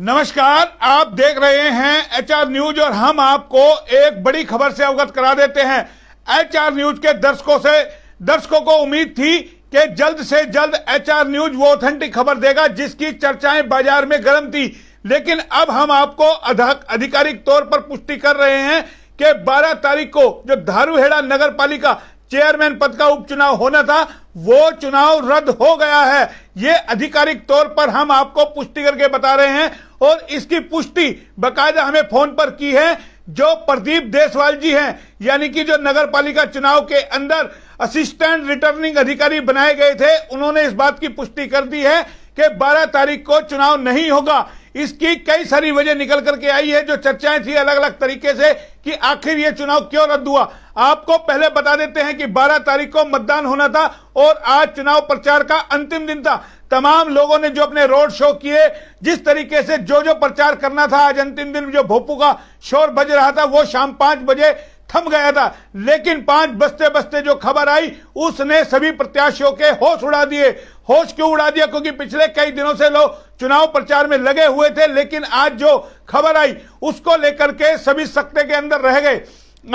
नमस्कार आप देख रहे हैं एचआर न्यूज और हम आपको एक बड़ी खबर से अवगत करा देते हैं एचआर न्यूज के दर्शकों से दर्शकों को उम्मीद थी कि जल्द से जल्द एचआर न्यूज वो ऑथेंटिक खबर देगा जिसकी चर्चाएं बाजार में गर्म थी लेकिन अब हम आपको आधिकारिक तौर पर पुष्टि कर रहे हैं कि 12 तारीख को जो धारूहेड़ा नगर पालिका चेयरमैन पद का उपचुनाव होना था वो चुनाव रद्द हो गया है ये आधिकारिक तौर पर हम आपको पुष्टि करके बता रहे हैं और इसकी पुष्टि बाकायदा हमें फोन पर की है जो प्रदीप देसवाल जी हैं यानी कि जो नगर पालिका चुनाव के अंदर असिस्टेंट रिटर्निंग अधिकारी बनाए गए थे उन्होंने इस बात की पुष्टि कर दी है कि 12 तारीख को चुनाव नहीं होगा इसकी कई सारी वजह निकल करके आई है जो चर्चाएं थी अलग अलग तरीके से कि आखिर यह चुनाव क्यों रद्द हुआ आपको पहले बता देते हैं कि 12 तारीख को मतदान होना था और आज चुनाव प्रचार का अंतिम दिन था तमाम लोगों ने जो अपने रोड शो किए जिस तरीके से जो जो प्रचार करना था आज अंतिम दिन जो भोपू का शोर बज रहा था वो शाम पांच बजे थम गया था लेकिन पांच बसते बसते जो खबर आई उसने सभी प्रत्याशियों के होश उड़ा दिए होश क्यों उड़ा दिया क्योंकि पिछले कई दिनों से लोग चुनाव प्रचार में लगे हुए थे लेकिन आज जो खबर आई उसको लेकर के सभी सत्ते के अंदर रह गए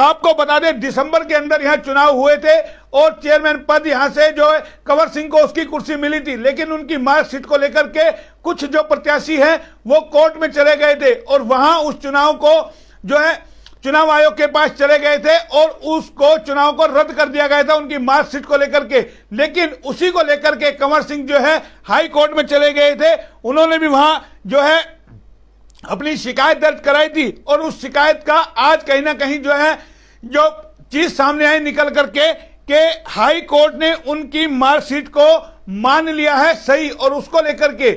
आपको बता दें दिसंबर के अंदर यहाँ चुनाव हुए थे और चेयरमैन पद यहाँ से जो है कंवर सिंह को उसकी कुर्सी मिली थी लेकिन उनकी मार्कशीट को लेकर के कुछ जो प्रत्याशी हैं वो कोर्ट में चले गए थे और वहां उस चुनाव को जो है चुनाव आयोग के पास चले गए थे और उसको चुनाव को रद्द कर दिया गया था उनकी मार्कशीट को लेकर के लेकिन उसी को लेकर के कंवर सिंह जो है हाई कोर्ट में चले गए थे उन्होंने भी वहां जो है अपनी शिकायत दर्ज कराई थी और उस शिकायत का आज कहीं ना कहीं जो है जो चीज सामने आई निकल करके के हाई कोर्ट ने उनकी मार्कशीट को मान लिया है सही और उसको लेकर के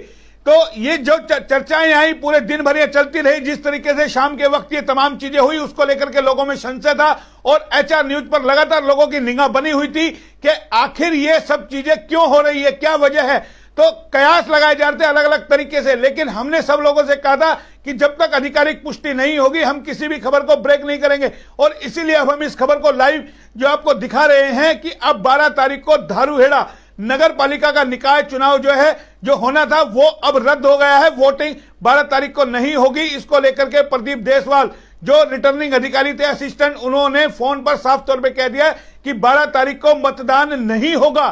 तो ये जो चर्चाएं आई पूरे दिन भर ये चलती रही जिस तरीके से शाम के वक्त ये तमाम चीजें हुई उसको लेकर के लोगों में संशय था और एचआर न्यूज पर लगातार लोगों की निगाह बनी हुई थी कि आखिर ये सब चीजें क्यों हो रही है क्या वजह है तो कयास लगाए जाते अलग अलग तरीके से लेकिन हमने सब लोगों से कहा था कि जब तक आधिकारिक पुष्टि नहीं होगी हम किसी भी खबर को ब्रेक नहीं करेंगे और इसीलिए अब हम इस खबर को लाइव जो आपको दिखा रहे हैं कि अब 12 तारीख को धारूहेड़ा नगर पालिका का निकाय चुनाव जो है जो होना था वो अब रद्द हो गया है वोटिंग 12 तारीख को नहीं होगी इसको लेकर के प्रदीप देसवाल जो रिटर्निंग अधिकारी थे असिस्टेंट उन्होंने फोन पर साफ तौर पे कह दिया कि 12 तारीख को मतदान नहीं होगा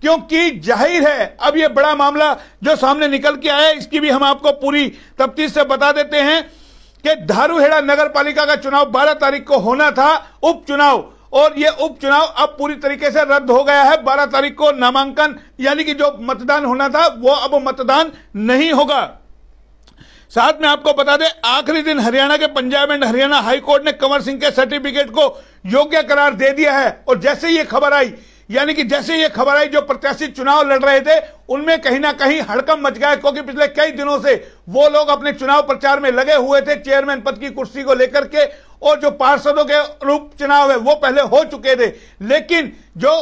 क्योंकि जाहिर है अब ये बड़ा मामला जो सामने निकल के आया इसकी भी हम आपको पूरी तफ्तीश से बता देते हैं कि धारूहेड़ा नगर पालिका का चुनाव बारह तारीख को होना था उपचुनाव और ये उपचुनाव अब पूरी तरीके से रद्द हो गया है 12 तारीख को नामांकन यानी कि जो मतदान होना था वो अब मतदान नहीं होगा साथ में आपको बता दें आखिरी दिन हरियाणा के पंजाब एंड हरियाणा हाईकोर्ट ने कंवर सिंह के सर्टिफिकेट को योग्य करार दे दिया है और जैसे ये खबर आई यानी कि जैसे ये खबर आई जो प्रत्याशी चुनाव लड़ रहे थे उनमें कहीं ना कहीं हड़कम मच गया क्योंकि पिछले कई दिनों से वो लोग अपने चुनाव प्रचार में लगे हुए थे चेयरमैन पद की कुर्सी को लेकर के और जो पार्षदों के रूप चुनाव है वो पहले हो चुके थे लेकिन जो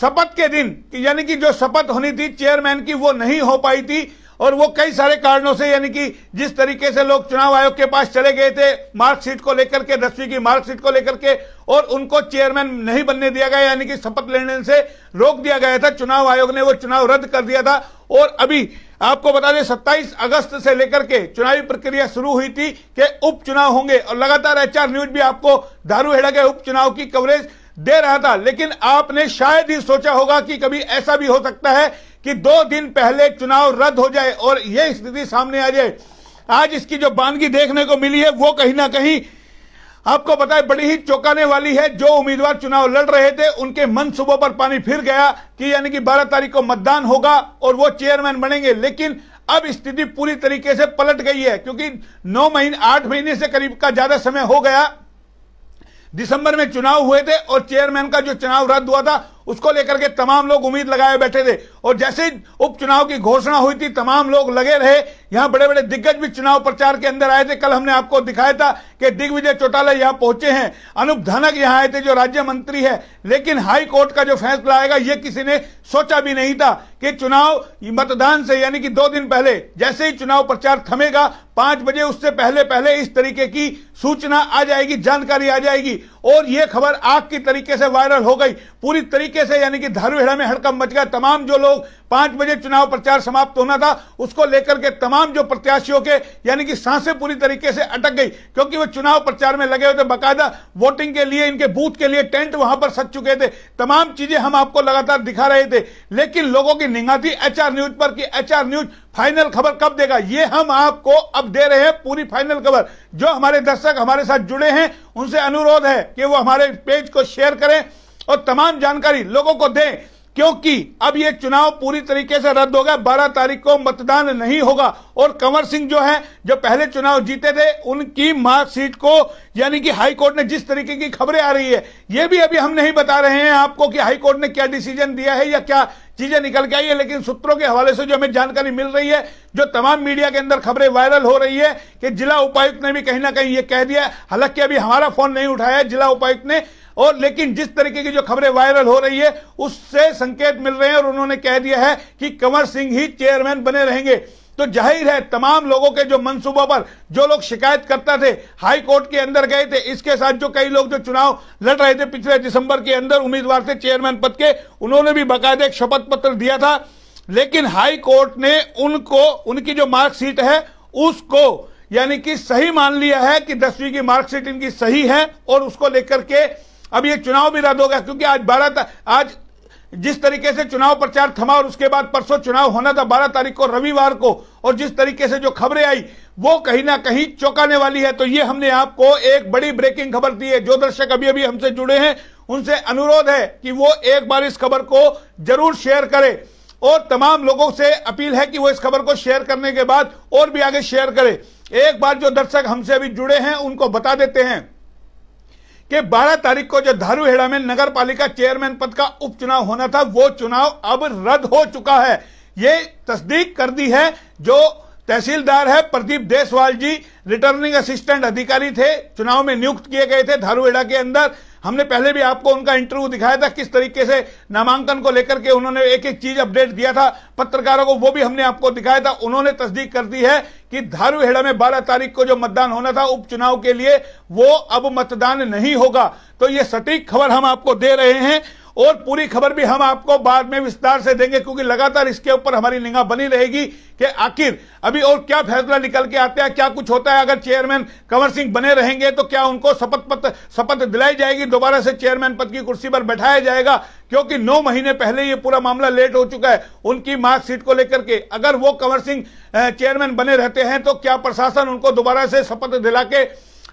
शपथ के दिन यानी कि जो शपथ होनी थी चेयरमैन की वो नहीं हो पाई थी और वो कई सारे कारणों से यानी कि जिस तरीके से लोग चुनाव आयोग के पास चले गए थे मार्कशीट को लेकर के दसवीं की मार्कशीट को लेकर के और उनको चेयरमैन नहीं बनने दिया गया यानी कि शपथ लेने से रोक दिया गया था चुनाव आयोग ने वो चुनाव रद्द कर दिया था और अभी आपको बता दें 27 अगस्त से लेकर के चुनावी प्रक्रिया शुरू हुई थी कि उपचुनाव होंगे और लगातार एचआर न्यूज भी आपको दारूहेड़ा के उपचुनाव की कवरेज दे रहा था लेकिन आपने शायद ही सोचा होगा कि कभी ऐसा भी हो सकता है कि दो दिन पहले चुनाव रद्द हो जाए और यह स्थिति सामने आ जाए आज इसकी जो बानगी देखने को मिली है वो कहीं ना कहीं आपको बताए बड़ी ही चौंकाने वाली है जो उम्मीदवार चुनाव लड़ रहे थे उनके मनसूबों पर पानी फिर गया कि यानी कि 12 तारीख को मतदान होगा और वो चेयरमैन बनेंगे लेकिन अब स्थिति पूरी तरीके से पलट गई है क्योंकि नौ महीने आठ महीने से करीब का ज्यादा समय हो गया दिसंबर में चुनाव हुए थे और चेयरमैन का जो चुनाव रद्द हुआ था उसको लेकर के तमाम लोग उम्मीद लगाए बैठे थे और जैसे ही उपचुनाव की घोषणा हुई थी तमाम लोग लगे रहे यहां बड़े बड़े दिग्गज भी चुनाव प्रचार के अंदर आए थे कल हमने आपको दिखाया था कि दिग्विजय चौटाला यहां पहुंचे हैं अनुप धनक यहां आए थे जो राज्य मंत्री है लेकिन हाई कोर्ट का जो फैसला आएगा यह किसी ने सोचा भी नहीं था कि चुनाव मतदान से यानी कि दो दिन पहले जैसे ही चुनाव प्रचार थमेगा पांच बजे उससे पहले पहले इस तरीके की सूचना आ जाएगी जानकारी आ जाएगी और यह खबर आग की तरीके से वायरल हो गई पूरी तरीके से यानी कि धारूहेड़ा में हड़कम मच गया तमाम जो लोग पांच बजे चुनाव प्रचार समाप्त होना था उसको लेकर के तमाम जो प्रत्याशियों के यानी कि सांसें पूरी तरीके से अटक गई क्योंकि वो चुनाव प्रचार में लगे हुए थे बाकायदा वोटिंग के लिए इनके बूथ के लिए टेंट वहां पर सज चुके थे तमाम चीजें हम आपको लगातार दिखा रहे थे लेकिन लोगों की निगाह थी एचआर न्यूज पर कि एचआर न्यूज फाइनल खबर कब देगा ये हम आपको अब दे रहे हैं पूरी फाइनल खबर जो हमारे दर्शक हमारे साथ जुड़े हैं उनसे अनुरोध है कि वो हमारे पेज को शेयर करें और तमाम जानकारी लोगों को दें क्योंकि अब ये चुनाव पूरी तरीके से रद्द हो गया बारह तारीख को मतदान नहीं होगा और कंवर सिंह जो है जो पहले चुनाव जीते थे उनकी मार्कशीट को यानी कि हाईकोर्ट ने जिस तरीके की खबरें आ रही है ये भी अभी हम नहीं बता रहे हैं आपको कि हाईकोर्ट ने क्या डिसीजन दिया है या क्या चीजें निकल के आई है लेकिन सूत्रों के हवाले से जो हमें जानकारी मिल रही है जो तमाम मीडिया के अंदर खबरें वायरल हो रही है कि जिला उपायुक्त ने भी कहीं ना कहीं ये कह दिया हालांकि अभी हमारा फोन नहीं उठाया जिला उपायुक्त ने और लेकिन जिस तरीके की जो खबरें वायरल हो रही है उससे संकेत मिल रहे हैं और उन्होंने कह दिया है कि कंवर सिंह ही चेयरमैन बने रहेंगे तो जाहिर है तमाम लोगों के जो मंसूबों पर जो लोग शिकायत करता थे हाई कोर्ट के अंदर गए थे इसके साथ जो कई लोग जो चुनाव लड़ रहे थे पिछले दिसंबर के अंदर उम्मीदवार थे चेयरमैन पद के उन्होंने भी बाकायदा एक शपथ पत्र दिया था लेकिन हाई कोर्ट ने उनको उनकी जो मार्कशीट है उसको यानी कि सही मान लिया है कि दसवीं की मार्कशीट इनकी सही है और उसको लेकर के अब ये चुनाव भी रद्द होगा क्योंकि आज बारह आज जिस तरीके से चुनाव प्रचार थमा और उसके बाद परसों चुनाव होना था बारह तारीख को रविवार को और जिस तरीके से जो खबरें आई वो कहीं ना कहीं चौंकाने वाली है तो ये हमने आपको एक बड़ी ब्रेकिंग खबर दी है जो दर्शक अभी अभी हमसे जुड़े हैं उनसे अनुरोध है कि वो एक बार इस खबर को जरूर शेयर करें और तमाम लोगों से अपील है कि वो इस खबर को शेयर करने के बाद और भी आगे शेयर करें एक बार जो दर्शक हमसे अभी जुड़े हैं उनको बता देते हैं कि 12 तारीख को जो धारूहेड़ा में नगर पालिका चेयरमैन पद का उपचुनाव होना था वो चुनाव अब रद्द हो चुका है ये तस्दीक कर दी है जो तहसीलदार है प्रदीप देसवाल जी रिटर्निंग असिस्टेंट अधिकारी थे चुनाव में नियुक्त किए गए थे धारूहेड़ा के अंदर हमने पहले भी आपको उनका इंटरव्यू दिखाया था किस तरीके से नामांकन को लेकर के उन्होंने एक एक चीज अपडेट दिया था पत्रकारों को वो भी हमने आपको दिखाया था उन्होंने तस्दीक कर दी है कि धारूहेड़ा में बारह तारीख को जो मतदान होना था उपचुनाव के लिए वो अब मतदान नहीं होगा तो ये सटीक खबर हम आपको दे रहे हैं और पूरी खबर भी हम आपको बाद में विस्तार से देंगे क्योंकि लगातार इसके ऊपर हमारी निगाह बनी रहेगी कि आखिर अभी और क्या फैसला निकल के आता है क्या कुछ होता है अगर चेयरमैन कंवर सिंह बने रहेंगे तो क्या उनको शपथ पत्र शपथ दिलाई जाएगी दोबारा से चेयरमैन पद की कुर्सी पर बैठाया जाएगा क्योंकि नौ महीने पहले ये पूरा मामला लेट हो चुका है उनकी मार्कशीट को लेकर के अगर वो कंवर सिंह चेयरमैन बने रहते हैं तो क्या प्रशासन उनको दोबारा से शपथ दिला के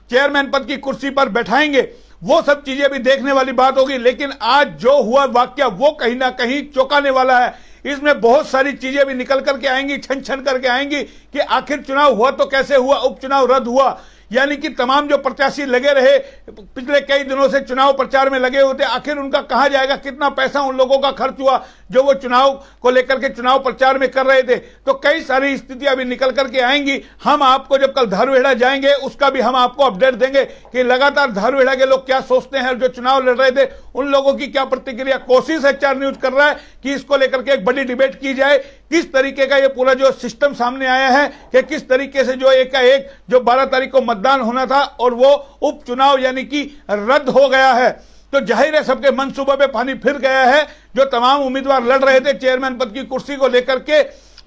चेयरमैन पद की कुर्सी पर बैठाएंगे वो सब चीजें भी देखने वाली बात होगी लेकिन आज जो हुआ वाक्य वो कहीं ना कहीं चौंकाने वाला है इसमें बहुत सारी चीजें भी निकल करके आएंगी छन छन करके आएंगी कि आखिर चुनाव हुआ तो कैसे हुआ उपचुनाव रद्द हुआ यानी कि तमाम जो प्रत्याशी लगे रहे पिछले कई दिनों से चुनाव प्रचार में लगे हुए थे आखिर उनका कहा जाएगा कितना पैसा उन लोगों का खर्च हुआ जो वो चुनाव को लेकर के चुनाव प्रचार में कर रहे थे तो कई सारी स्थितियां भी निकल करके आएंगी हम आपको जब कल धारवेड़ा जाएंगे उसका भी हम आपको अपडेट देंगे कि लगातार धारवेड़ा के लोग क्या सोचते हैं जो चुनाव लड़ रहे थे उन लोगों की क्या प्रतिक्रिया कोशिश है चार न्यूज कर रहा है कि इसको लेकर के एक बड़ी डिबेट की जाए किस तरीके का ये पूरा जो सिस्टम सामने आया है कि किस तरीके से जो एक का एक जो 12 तारीख को मतदान होना था और वो उपचुनाव यानी कि रद्द हो गया है तो जाहिर है सबके मनसूबों पे पानी फिर गया है जो तमाम उम्मीदवार लड़ रहे थे चेयरमैन पद की कुर्सी को लेकर के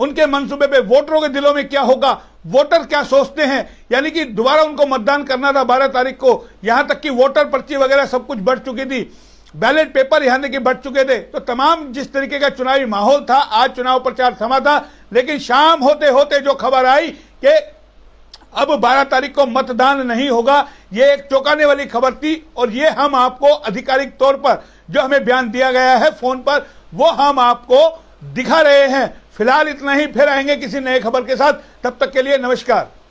उनके मनसूबे पे वोटरों के दिलों में क्या होगा वोटर क्या सोचते हैं यानी कि दोबारा उनको मतदान करना था बारह तारीख को यहां तक कि वोटर पर्ची वगैरह सब कुछ बढ़ चुकी थी बैलेट पेपर यहां तक कि बढ़ चुके थे तो तमाम जिस तरीके का चुनावी माहौल था आज चुनाव प्रचार थमा था लेकिन शाम होते होते जो खबर आई कि अब 12 तारीख को मतदान नहीं होगा ये एक चौंकाने वाली खबर थी और ये हम आपको आधिकारिक तौर पर जो हमें बयान दिया गया है फोन पर वो हम आपको दिखा रहे हैं फिलहाल इतना ही फिर आएंगे किसी नए खबर के साथ तब तक के लिए नमस्कार